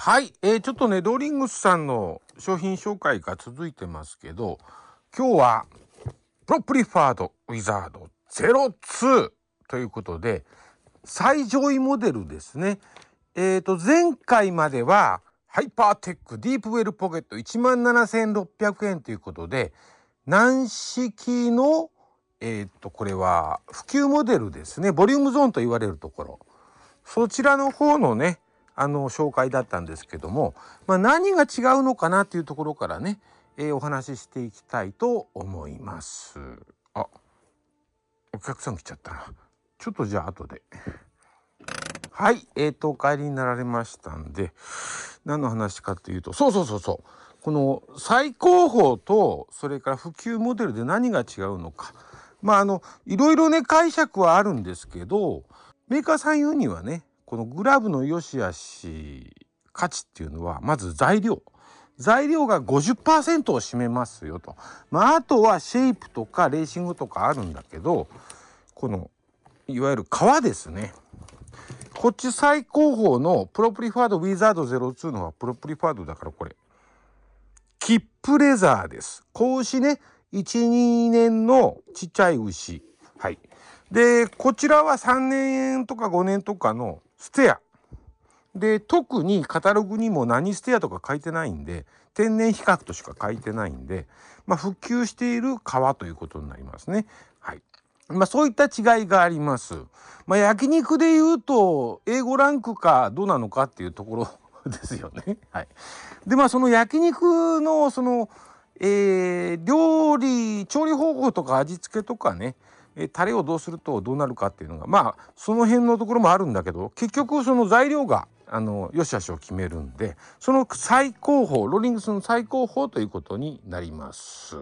はい、えー、ちょっとね、ドーリングスさんの商品紹介が続いてますけど、今日は、プロプリファードウィザード02ということで、最上位モデルですね。えっ、ー、と、前回までは、ハイパーテックディープウェルポケット17,600円ということで、軟式の、えっ、ー、と、これは、普及モデルですね。ボリュームゾーンと言われるところ。そちらの方のね、あの紹介だったんですけども、まあ、何が違うのかなっていうところからね、えー、お話ししていきたいと思います。あお客さん来ちゃったな。ちょっとじゃあ後で。はい、えっ、ー、と、お帰りになられましたんで、何の話かっていうと、そうそうそうそう、この最高峰と、それから普及モデルで何が違うのか。まあ、あの、いろいろね、解釈はあるんですけど、メーカーさん言うにはね、このグラブの良し悪し価値っていうのはまず材料材料が50%を占めますよとまああとはシェイプとかレーシングとかあるんだけどこのいわゆる革ですねこっち最高峰のプロプリファードウィザード02のはプロプリファードだからこれキップレザーです子牛ね12年のちっちゃい牛はいでこちらは3年とか5年とかのステア。で、特にカタログにも何ステアとか書いてないんで、天然比較としか書いてないんで、まあ、普及している川ということになりますね。はい。まあ、そういった違いがあります。まあ、焼肉で言うと、英語ランクかどうなのかっていうところ ですよね。はい。で、まあ、その焼肉の、その、えー、料理、調理方法とか味付けとかね、えタレをどうするとどうなるかっていうのがまあその辺のところもあるんだけど結局その材料があの良し悪しを決めるんでその最高峰ローリングスの最高峰ということになります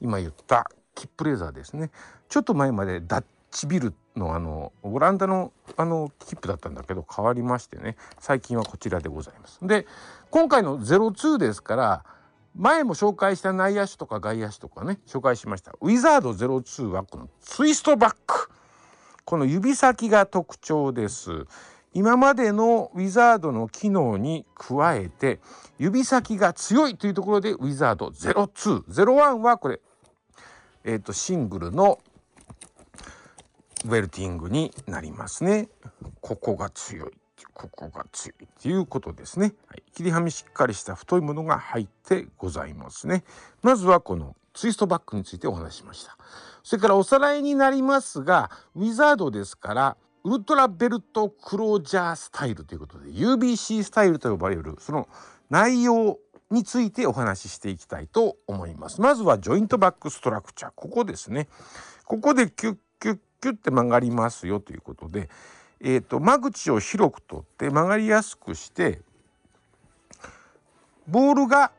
今言ったキップレーザーですねちょっと前までダッチビルのあのオランダのあのキップだったんだけど変わりましてね最近はこちらでございますで今回の02ですから前も紹介した内野手とか外野手とかね紹介しましたウィザード02はこのツイストバックこの指先が特徴です今までのウィザードの機能に加えて指先が強いというところでウィザード0201はこれえっ、ー、とシングルのウェルティングになりますねここが強いここが強いということですね。はい、切りはみしっかりした太いものが入ってございますね。まずはこのツイストバックについてお話しました。それからおさらいになりますが、ウィザードですから、ウルトラベルトクロージャースタイルということで UBC スタイルと呼ばれるその内容についてお話ししていきたいと思います。まずはジョイントバックストラクチャー。ここですね。ここでキュッキュッキュッって曲がりますよということで、えーと、間口を広く取って曲がりやすくしてボールが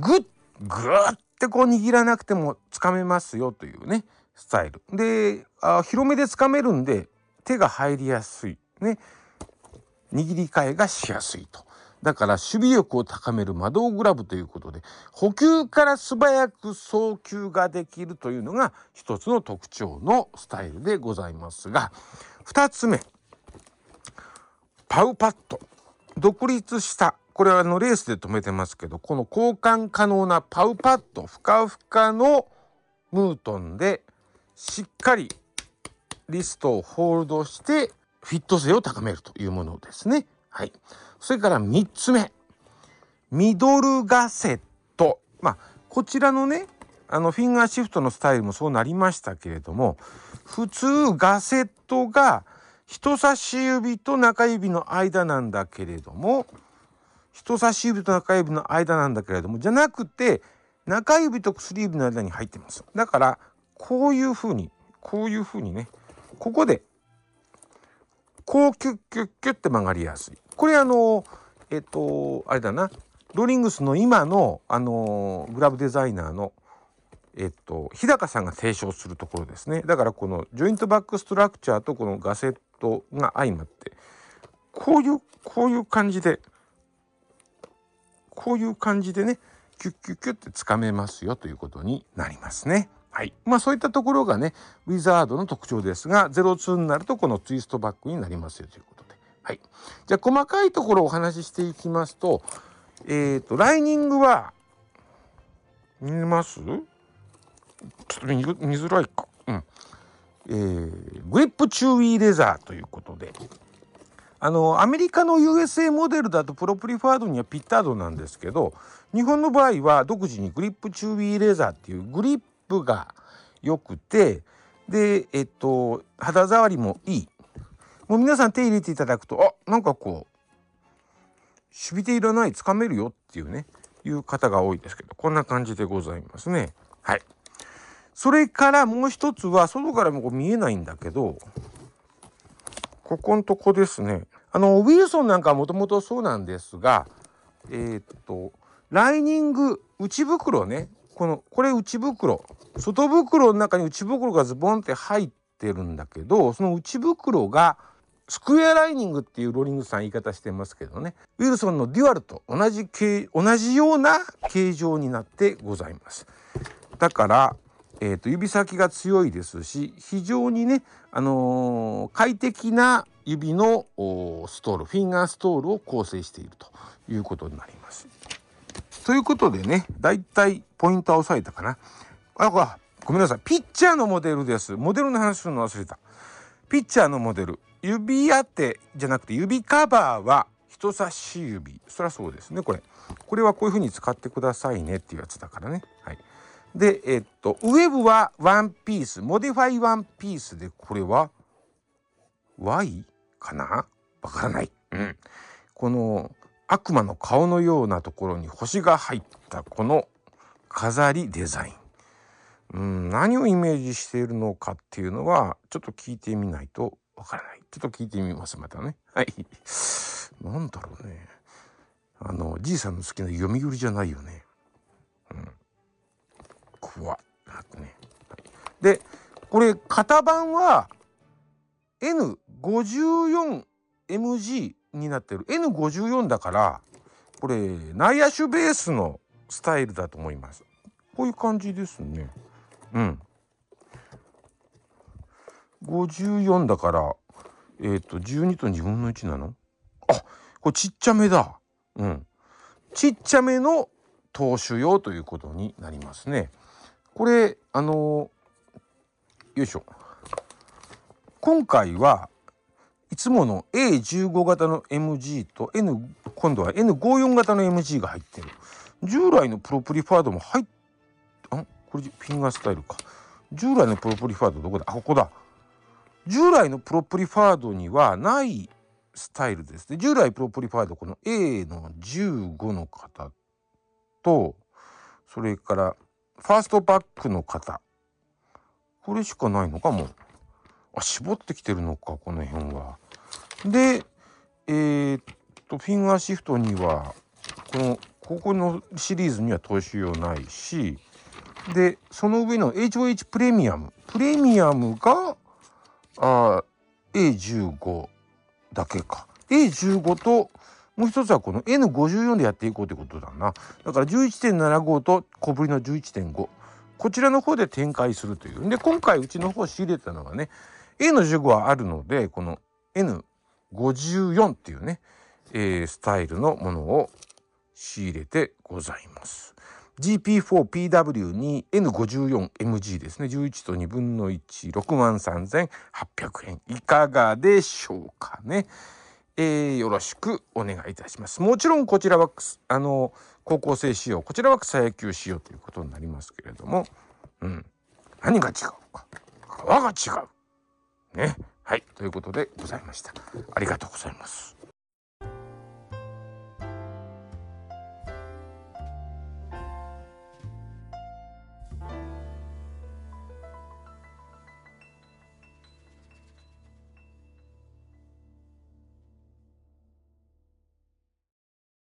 グッグッってこう握らなくてもつかめますよというねスタイルであ広めでつかめるんで手が入りやすいね握り替えがしやすいと。だから守備力を高める魔導グラブということで補給から素早く送球ができるというのが一つの特徴のスタイルでございますが二つ目、パウパッド。独立した。これはあのレースで止めてますけど、この交換可能なパウパッド、ふかふかのムートンで、しっかりリストをホールドして、フィット性を高めるというものですね。はい。それから3つ目。ミドルガセット。まあ、こちらのね、あの、フィンガーシフトのスタイルもそうなりましたけれども、普通ガセットが人差し指と中指の間なんだけれども人差し指と中指の間なんだけれどもじゃなくて中指と薬指の間に入ってますだからこういうふうにこういうふうにねここでこうキュッキュッキュッて曲がりやすいこれあのえっとあれだなローリングスの今のあのグラブデザイナーの「えっと、日高さんが提唱するところですねだからこのジョイントバックストラクチャーとこのガセットが相まってこういうこういう感じでこういう感じでねキュッキュッキュッてつかめますよということになりますね。はい。まあそういったところがね、ウィザードの特徴ですが、02になるとこのツイストバックになりますよということで。はい。じゃあ細かいところをお話ししていきますと、えっ、ー、と、ライニングは、見えますちょっと見づらいか。うん。えー、グリップ注意レザーということで。あのアメリカの USA モデルだとプロプリファードにはピッタードなんですけど日本の場合は独自にグリップチュービーレザーっていうグリップが良くてでえっと肌触りもいいもう皆さん手入れていただくとあなんかこうしびていらないつかめるよっていうねいう方が多いですけどこんな感じでございますねはい。それからもう一つは、外からもこう見えないんだけど、ここんとこですね。あの、ウィルソンなんかはもともとそうなんですが、えー、っと、ライニング、内袋ね。この、これ内袋。外袋の中に内袋がズボンって入ってるんだけど、その内袋が、スクエアライニングっていうローリングさん言い方してますけどね、ウィルソンのデュアルと同じ形、同じような形状になってございます。だから、えー、と指先が強いですし非常にね、あのー、快適な指のストールフィンガーストールを構成しているということになります。ということでねだいたいポイントは押さえたかな。あこごめんなさいピッチャーのモデルです。モデルの話するの忘れた。ピッチャーのモデル指当てじゃなくて指カバーは人差し指そりゃそうですねこれこれはこういう風に使ってくださいねっていうやつだからねはいで、えっと、ウェブはワンピース、モディファイワンピースで、これは Y かなわからない。うん。この悪魔の顔のようなところに星が入ったこの飾りデザイン。うん、何をイメージしているのかっていうのは、ちょっと聞いてみないとわからない。ちょっと聞いてみます、またね。はい。なんだろうね。あの、じいさんの好きな読み売じゃないよね。うん。怖っなくねでこれ型番は N54MG になってる N54 だからこれ内野手ベースのスタイルだと思いますこういう感じですねうん54だからえっ、ー、と12と2分の1なのあこれちっちゃめだうんちっちゃめの投手用ということになりますね。これあのよいしょ今回はいつもの A15 型の MG と N 今度は N54 型の MG が入ってる従来のプロプリファードも入っあこれフィンガースタイルか従来のプロプリファードどこだあここだ従来のプロプリファードにはないスタイルですで従来プロプリファードこの A の15の方とそれからファーストバックの方これしかないのかもう。あ絞ってきてるのかこの辺は。でえー、っとフィンガーシフトにはこのここのシリーズには投資用ないしでその上の HOH プレミアムプレミアムがあ A15 だけか A15 ともう一つはこの N54 でやっていこうということだなだから11.75と小ぶりの11.5こちらの方で展開するというで今回うちの方仕入れたのがね A の15はあるのでこの N54 っていうね、えー、スタイルのものを仕入れてございます。GP4PW2N54MG ですね。11と2分の1、63,800円。いかがでしょうかね。えー、よろしくお願いいたします。もちろんこちらは、あの、高校生仕様、こちらは草野球仕様ということになりますけれども、うん。何が違うか。川が違う。ね。はい。ということでございました。ありがとうございます。